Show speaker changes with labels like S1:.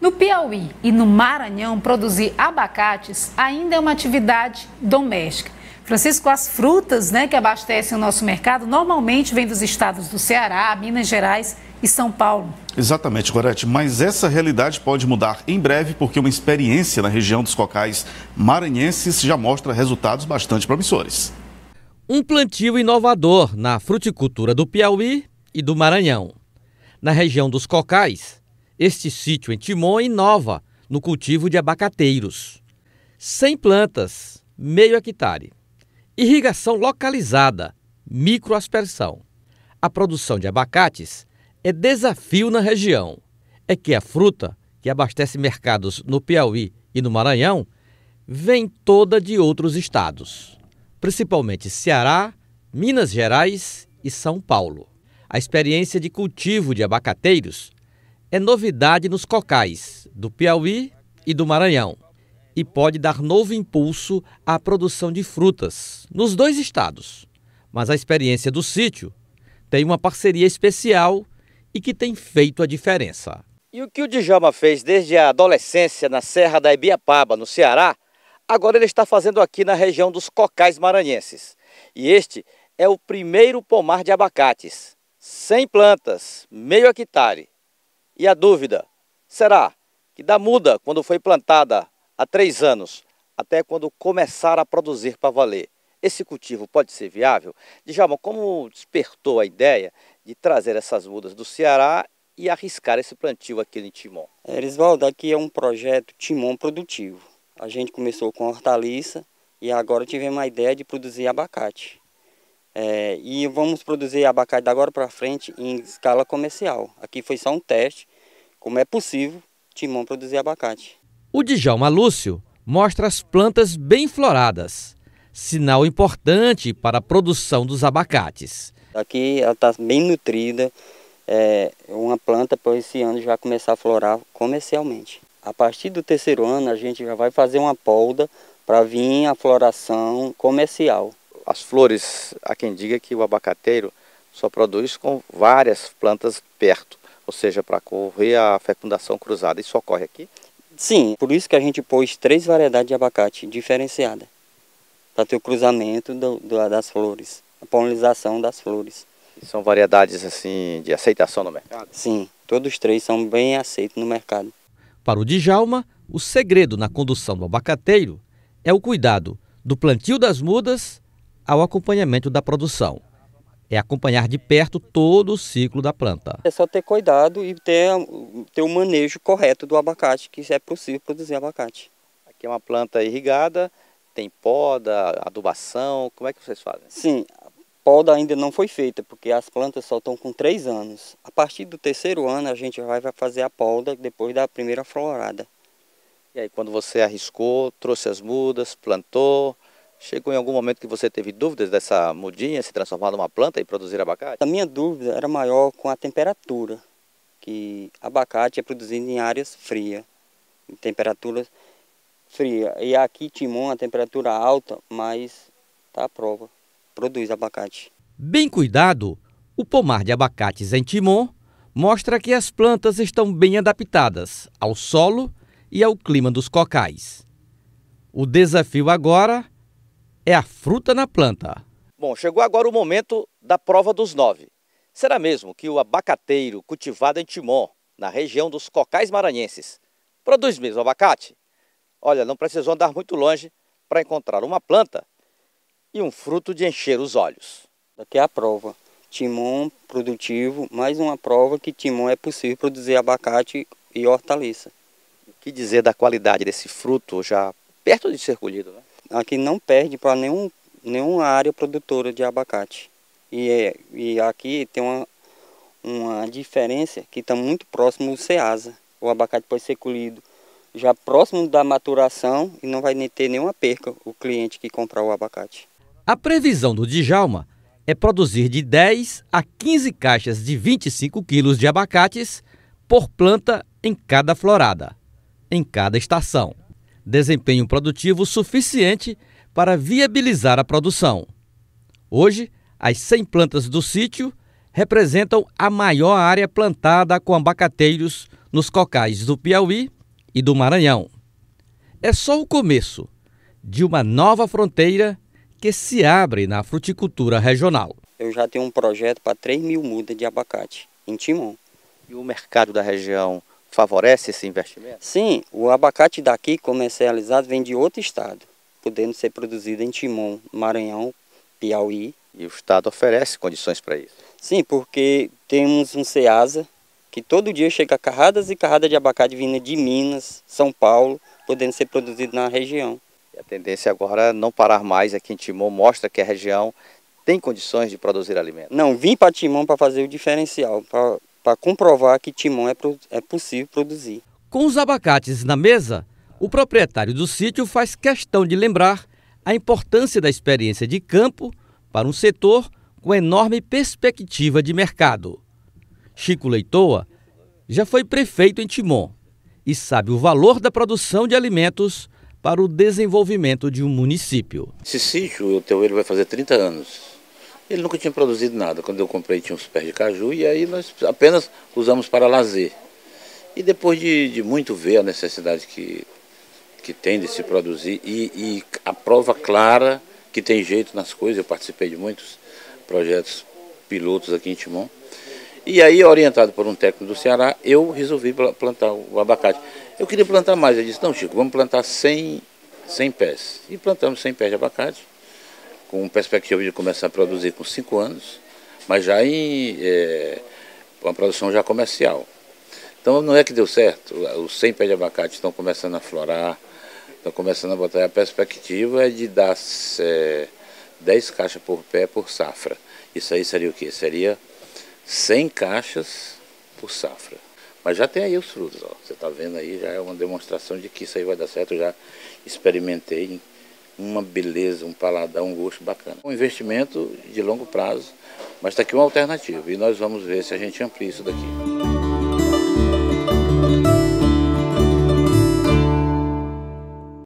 S1: No Piauí e no Maranhão, produzir abacates ainda é uma atividade doméstica. Francisco, as frutas né, que abastecem o nosso mercado normalmente vêm dos estados do Ceará, Minas Gerais e São Paulo. Exatamente, Gorete, mas essa realidade pode mudar em breve porque uma experiência na região dos cocais maranhenses já mostra resultados bastante promissores. Um plantio inovador na fruticultura do Piauí e do Maranhão. Na região dos cocais, este sítio em Timon inova no cultivo de abacateiros. 100 plantas, meio hectare. Irrigação localizada, microaspersão. A produção de abacates é desafio na região. É que a fruta, que abastece mercados no Piauí e no Maranhão, vem toda de outros estados, principalmente Ceará, Minas Gerais e São Paulo. A experiência de cultivo de abacateiros é novidade nos cocais do Piauí e do Maranhão e pode dar novo impulso à produção de frutas nos dois estados. Mas a experiência do sítio tem uma parceria especial e que tem feito a diferença. E o que o Djalma fez desde a adolescência na Serra da Ibiapaba, no Ceará, agora ele está fazendo aqui na região dos Cocais Maranhenses. E este é o primeiro pomar de abacates, 100 plantas, meio hectare. E a dúvida, será que da muda quando foi plantada há três anos, até quando começar a produzir para valer? Esse cultivo pode ser viável? Djalma, como despertou a ideia
S2: de trazer essas mudas do Ceará e arriscar esse plantio aqui em Timon? Erisvaldo, aqui é um projeto Timon produtivo. A gente começou com hortaliça e agora tivemos a ideia de produzir abacate. É, e vamos produzir abacate da agora para frente em escala comercial. Aqui foi só um teste, como é possível Timon produzir abacate.
S1: O Djalma Lúcio mostra as plantas bem floradas, sinal importante para a produção dos abacates.
S2: Aqui ela está bem nutrida, é uma planta para esse ano já começar a florar comercialmente. A partir do terceiro ano a gente já vai fazer uma polda para vir a floração comercial. As flores, há quem diga que o abacateiro só produz com várias plantas perto, ou seja, para correr a fecundação cruzada. Isso ocorre aqui? Sim, por isso que a gente pôs três variedades de abacate diferenciada, para ter o cruzamento do, do, das flores, a polinização das flores. E são variedades assim de aceitação no mercado? Sim, todos os três são bem aceitos no mercado.
S1: Para o Djalma, o segredo na condução do abacateiro é o cuidado do plantio das mudas ao acompanhamento da produção. É acompanhar de perto todo o ciclo da planta.
S2: É só ter cuidado e ter, ter o manejo correto do abacate, que é possível produzir abacate. Aqui é uma planta irrigada, tem poda, adubação, como é que vocês fazem? Sim, a poda ainda não foi feita, porque as plantas só estão com três anos. A partir do terceiro ano a gente vai fazer a poda depois da primeira florada.
S1: E aí quando você arriscou, trouxe as mudas, plantou, Chegou em algum momento que você teve dúvidas dessa mudinha se transformar numa planta e produzir abacate? A
S2: minha dúvida era maior com a temperatura, que abacate é produzido em áreas frias, em temperaturas frias. E aqui Timon, a temperatura alta, mas tá à prova, produz abacate.
S1: Bem cuidado, o pomar de abacates em Timon mostra que as plantas estão bem adaptadas ao solo e ao clima dos cocais. O desafio agora é é a fruta na planta. Bom, chegou agora o momento da prova dos nove. Será mesmo que o abacateiro cultivado em Timon, na região dos cocais maranhenses, produz mesmo abacate? Olha, não precisou andar muito longe para encontrar uma planta
S2: e um fruto de encher os olhos. Aqui é a prova. Timon produtivo, mais uma prova que Timon é possível produzir abacate e hortaliça. O que dizer da qualidade desse fruto já perto de ser colhido, né? aqui não perde para nenhum, nenhuma área produtora de abacate. E, é, e aqui tem uma, uma diferença que está muito próximo do ceasa. O abacate pode ser colhido já próximo da maturação e não vai nem ter nenhuma perca o cliente que comprar o abacate.
S1: A previsão do Djalma é produzir de 10 a 15 caixas de 25 quilos de abacates por planta em cada florada, em cada estação desempenho produtivo suficiente para viabilizar a produção. Hoje, as 100 plantas do sítio representam a maior área plantada com abacateiros nos cocais do Piauí e do Maranhão. É só o começo de uma nova fronteira que se abre na fruticultura regional.
S2: Eu já tenho um projeto para 3 mil mudas de abacate em Timon. E o mercado da região favorece esse investimento? Sim, o abacate daqui comercializado vem de outro estado, podendo ser produzido em Timon, Maranhão, Piauí. E o estado oferece condições para isso? Sim, porque temos um CEASA, que todo dia chega carradas e carradas de abacate vindo de Minas, São Paulo, podendo ser produzido na região. E a tendência agora é não parar mais aqui em Timon, mostra que a região tem condições de produzir alimento? Não, vim para Timon para fazer o diferencial, para para comprovar que timão é, é possível produzir. Com os
S1: abacates na mesa, o proprietário do sítio faz questão de lembrar a importância da experiência de campo para um setor com enorme perspectiva de mercado. Chico Leitoa já foi prefeito em Timon e sabe o valor da produção de alimentos para o desenvolvimento de um município.
S3: Esse sítio, o teu ele vai fazer 30 anos. Ele nunca tinha produzido nada. Quando eu comprei tinha uns pés de caju e aí nós apenas usamos para lazer. E depois de, de muito ver a necessidade que, que tem de se produzir e, e a prova clara que tem jeito nas coisas, eu participei de muitos projetos pilotos aqui em Timon. E aí, orientado por um técnico do Ceará, eu resolvi plantar o abacate. Eu queria plantar mais, ele disse, não Chico, vamos plantar 100, 100 pés. E plantamos 100 pés de abacate com perspectiva de começar a produzir com cinco anos, mas já em é, uma produção já comercial. Então não é que deu certo, os 100 pés de abacate estão começando a florar, estão começando a botar. A perspectiva é de dar é, 10 caixas por pé por safra. Isso aí seria o quê? Seria 100 caixas por safra. Mas já tem aí os frutos, ó. você está vendo aí, já é uma demonstração de que isso aí vai dar certo. Eu já experimentei uma beleza, um paladar, um gosto bacana. Um investimento de longo prazo, mas está aqui uma alternativa e nós vamos ver se a gente amplia isso daqui.